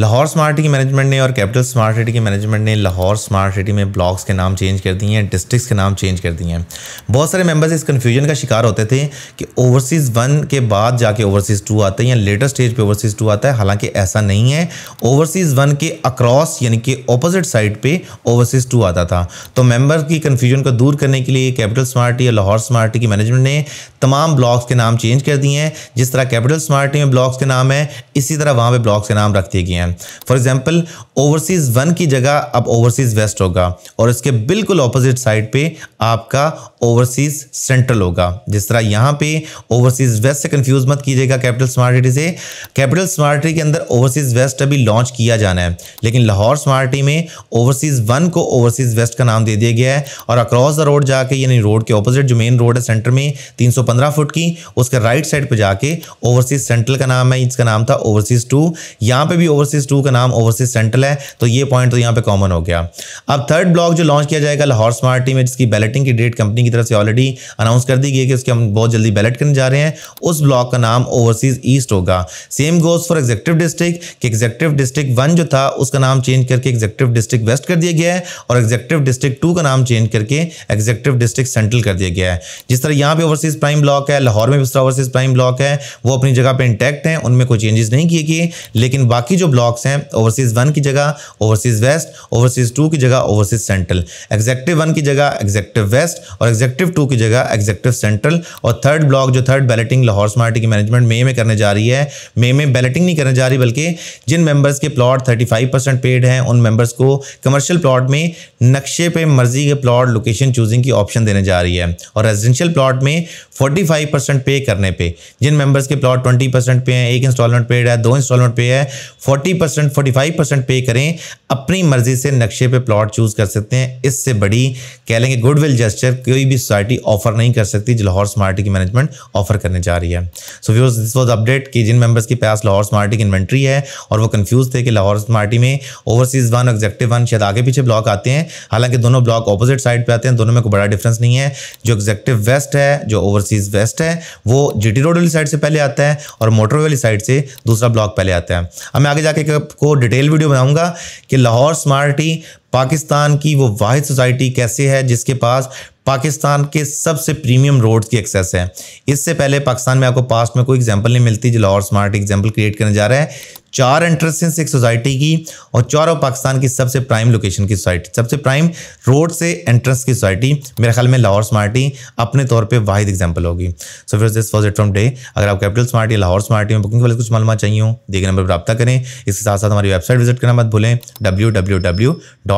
Lahore smart city की management ने और कैपिटल स्मार्ट सिटी की मैनेजमेंट ने लाहौर स्मार्ट सिटी में ब्लॉक्स के नाम चेंज कर दिए हैं डिस्ट्रिक्स के नाम चेंज कर दिए हैं बहुत सारे मेंबर्स इस कन्फ्यूजन का शिकार होते थे कि ओवरसीज़ वन के बाद जाके ओवरसीज़ टू आते हैं या लेटर स्टेज पे ओवरसीज़ टू आता है हालांकि ऐसा नहीं है ओवरसीज़ वन के अक्रॉस यानी कि अपोजिट साइड पर ओवरसीज़ टू आता था तो मेम्बर की कन्फ्यूजन को दूर करने के लिए कैपिटल स्मार्ट या लाहौर स्मार्ट की मैनेजमेंट ने तमाम ब्लॉक्स के नाम चेंज कर दिए हैं जिस तरह कैपिटल स्मार्ट में ब्लॉक्स के नाम है इसी तरह वहाँ पर ब्लॉक्स के नाम रख दिए गए हैं हैं फॉर एग्जाम्पल ओवरसीज़ वन की जगह अब ओवरसीज़ वेस्ट होगा और इसके बिल्कुल ऑपोजिट साइड पे आपका ओवरसीज़ सेंट्रल होगा जिस तरह यहाँ पे ओवरसीज़ वेस्ट से कंफ्यूज मत कीजिएगा कैपिटल स्मार्ट सिटी से कैपिटल स्मार्ट सिटी के अंदर ओवरसीज़ वेस्ट अभी लॉन्च किया जाना है लेकिन लाहौर स्मार्ट सिटी में ओवरसीज़ वन को ओवरसीज़ वेस्ट का नाम दे दिया गया है और अक्रॉस द रोड जाके यानी रोड के ऑपोजिट जो मेन रोड है सेंटर में 315 फुट की उसके राइट साइड पर जाके ओवरसीज सेंट्रल का नाम है इसका नाम था ओवरसीज टू यहाँ पर भी ओवरसीज ओवरसीज टू का नाम ओवरसीज सेंट्रल है तो ये पॉइंट तो यहाँ पे कॉमन हो गया अब थर्ड ब्लॉक जो लॉन्च किया जाएगा लाहौर स्मार्टी में जिसकी बैलेटिंग की डेट कंपनी की तरफ से ऑलरेडी अनाउंस कर दी गई है कि उसके हम बहुत जल्दी बैलेट करने जा रहे हैं उस ब्लॉक का नाम ओवरसीज ईस्ट होगा same goes for executive district कि एग्जेक्टिव डिस्ट्रिक्ट वन जो था उसका नाम चेंज करके एग्जेक्टिव डिस्ट्रिक्ट वेस्ट कर दिया गया है और एग्जेक्टिव डिस्ट्रिक्ट टू का नाम चेंज करके एग्जेक्टिव डिस्ट्रिक्ट सेंट्रल कर दिया गया है जिस तरह यहाँ पे ओवरसीज प्राइम ब्लॉक है लाहौर में भी ओवरसीज प्राइम ब्लॉक है वो अपनी जगह पर इंटैक्ट हैं उनमें कोई चेंजेस नहीं किए गए लेकिन बाकी जो ब्लॉक्स हैं ओवरसीज वन की जगह ओवरसीज वेस्ट ओवरसीज टू की जगह ओवरसीज सेंट्रल एग्जेक्टिव वन की जगह एग्जेक्टिव वेस्ट और एग्जेक्टिव टू की जगह एग्जेक्टिव सेंट्रल और थर्ड ब्लॉक जो थर्ड बैलेटिंग लाहौर स्मार्टी की मैनेजमेंट मे में करने जा रही है मे में बैलेटिंग नहीं करने जा रही बल्कि जिन मेंबर्स के प्लॉट थर्टी पेड हैं उन मेंबर्स को कमर्शियल प्लॉट में नक्शे पे मर्जी के प्लॉट लोकेशन चूजिंग की ऑप्शन देने जा रही है और रेजिडेंशियल प्लॉट में फोर्टी परसेंट पे करने पे जिन मेंबर्स के प्लॉट ट्वेंटी परसेंट पे हैं एक इंस्टॉलमेंट पेड है दो इंस्टॉलमेंट पे है forty percent forty five percent pay करें अपनी मर्जी से नक्शे पे प्लॉट चूज़ कर सकते हैं इससे बड़ी कह लेंगे गुडविल जेस्टर कोई भी सोसाइटी ऑफर नहीं कर सकती जो लाहौर स्मार्टी की मैनेजमेंट ऑफर करने जा रही है so views this was update कि जिन मेंबर्स के पास लाहौर स्मार्टी की इन्वेंट्री है और वो कन्फ्यूज़ थे कि लाहौर स्मार्टी में ओवरसीज़ वन एग्जेक्टिव वन शायद आगे पीछे ब्लॉक आते हैं हालांकि दोनों ब्लॉक अपोजिट साइड पर आते हैं दोनों में कोई बड़ा डिफरेंस नहीं है जो एग्जेक्टिव वेस्ट है जो ओवरसीज़ वेस्ट है वो जी रोड वाली साइड से पहले आता है और मोटर वाली साइड से दूसरा ब्लॉक पहले आता है अब मैं आगे जाकर जाके आपको डिटेल वीडियो बनाऊंगा कि लाहौर स्मार्ट टी पाकिस्तान की वो वाद सोसाइटी कैसे है जिसके पास पाकिस्तान के सबसे प्रीमियम रोड्स की एक्सेस है इससे पहले पाकिस्तान में आपको पास्ट में कोई एग्जांपल नहीं मिलती जो लाहौर स्मार्ट एग्जांपल क्रिएट करने जा रहा है चार एंट्रेंस एक सोसाइटी की और चारों पाकिस्तान की सबसे प्राइम लोकेशन की सोसाइटी सबसे प्राइम रोड से एंट्रेंस की सोसाइटी मेरे ख्याल में लाहौर स्मार्टी अपने तौर पे वाहिद एग्जांपल होगी सो फिर this was it from day अगर आप कैपिटल स्मार्ट या लाहौर स्मार्टी में बुकिंग वाले कुछ मालूम चाहिए हो देखिए नंबर पर रबा करें इसके साथ साथ हमारी वेबसाइट विजिट करना मत भूलें डब्ल्यू डब्ल्यू डब्ल्यू डॉट